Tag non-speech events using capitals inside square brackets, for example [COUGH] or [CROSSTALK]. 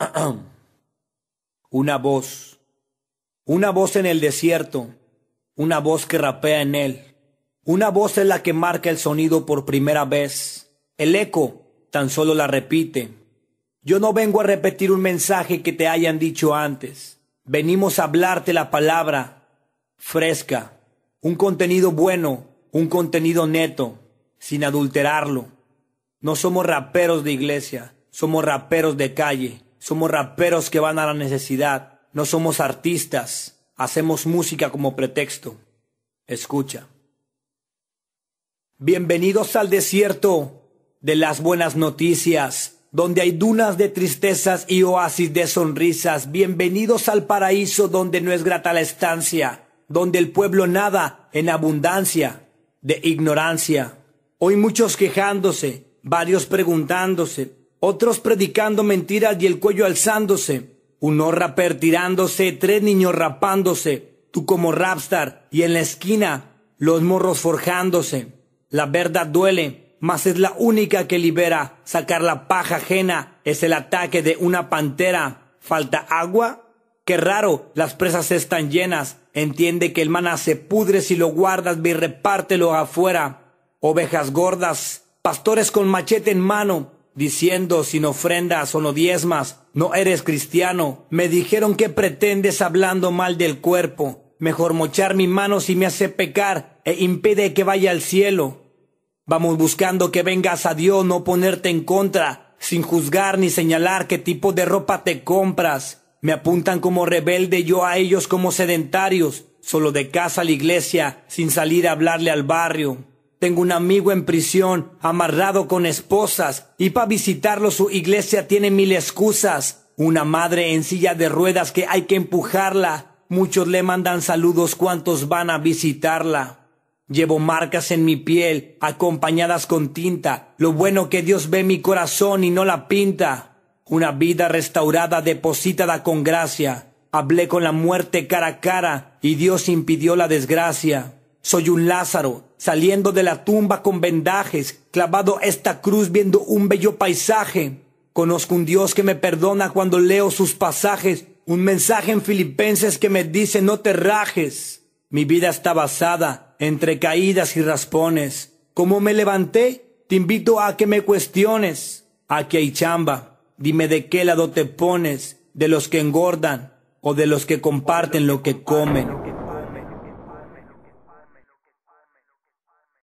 [CLEARS THROAT] una voz, una voz en el desierto, una voz que rapea en él. Una voz es la que marca el sonido por primera vez. El eco tan solo la repite. Yo no vengo a repetir un mensaje que te hayan dicho antes. Venimos a hablarte la palabra fresca, un contenido bueno, un contenido neto, sin adulterarlo. No somos raperos de iglesia, somos raperos de calle. Somos raperos que van a la necesidad. No somos artistas. Hacemos música como pretexto. Escucha. Bienvenidos al desierto de las buenas noticias, donde hay dunas de tristezas y oasis de sonrisas. Bienvenidos al paraíso donde no es grata la estancia, donde el pueblo nada en abundancia de ignorancia. Hoy muchos quejándose, varios preguntándose, otros predicando mentiras y el cuello alzándose, uno rapper tirándose, tres niños rapándose, tú como rapstar y en la esquina los morros forjándose. La verdad duele, mas es la única que libera. Sacar la paja ajena es el ataque de una pantera. ¿Falta agua? Qué raro, las presas están llenas. Entiende que el maná se pudre si lo guardas, y repártelo afuera. Ovejas gordas, pastores con machete en mano, diciendo sin ofrendas o no diezmas, no eres cristiano. Me dijeron que pretendes hablando mal del cuerpo. Mejor mochar mi manos si me hace pecar e impide que vaya al cielo. Vamos buscando que vengas a Dios, no ponerte en contra, sin juzgar ni señalar qué tipo de ropa te compras. Me apuntan como rebelde, yo a ellos como sedentarios, solo de casa a la iglesia, sin salir a hablarle al barrio. Tengo un amigo en prisión, amarrado con esposas, y para visitarlo su iglesia tiene mil excusas. Una madre en silla de ruedas que hay que empujarla. Muchos le mandan saludos cuantos van a visitarla. Llevo marcas en mi piel, acompañadas con tinta. Lo bueno que Dios ve mi corazón y no la pinta. Una vida restaurada, depositada con gracia. Hablé con la muerte cara a cara y Dios impidió la desgracia. Soy un Lázaro, saliendo de la tumba con vendajes, clavado esta cruz viendo un bello paisaje. Conozco un Dios que me perdona cuando leo sus pasajes, un mensaje en Filipenses que me dice no te rajes. Mi vida está basada entre caídas y raspones. ¿Cómo me levanté? Te invito a que me cuestiones. Aquí hay chamba. Dime de qué lado te pones, de los que engordan o de los que comparten lo que comen.